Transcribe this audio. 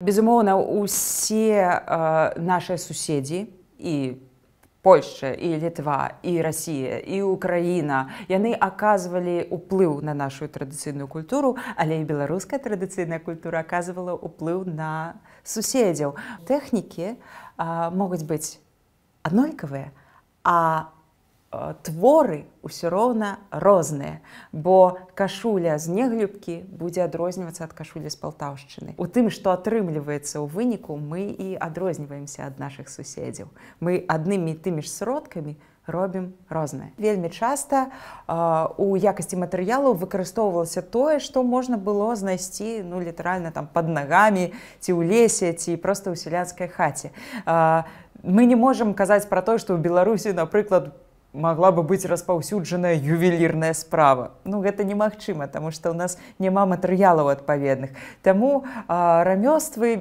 безумоўна усе э, наши суседзі і польша і літва і россия і украіна яны оказывали уплыў на нашу традыцыйную культуру але і беларуская традыцыйная культура оказывала уплыў на суседзяў тэхнікі э, могуць быць аднолькавыя а у Э, творы ўсё роўна розныя бо кашуля з неглюбкі будзе адрознівацца ад кашулі з палтаўшчыны у тым што атрымліваецца ў выніку мы і адрозніваемся ад нашых суседзяў мы аднымі тымі ж сродкамі робім рознае вельмі часта э, у якасці матэрыялу выкарыстоўвалася тое што можна было знайсці ну літаральна там под нагамі ці ў лесе ці просто ў сялянскай хаце а, э, мы не можемм казаць пра то што ў беларусі напрыклад по могла бы быть распаўсюджаная ювелірная справа ну гэта немагчыма тому что у нас няма матэрыялаў адпаведных тому рамёствы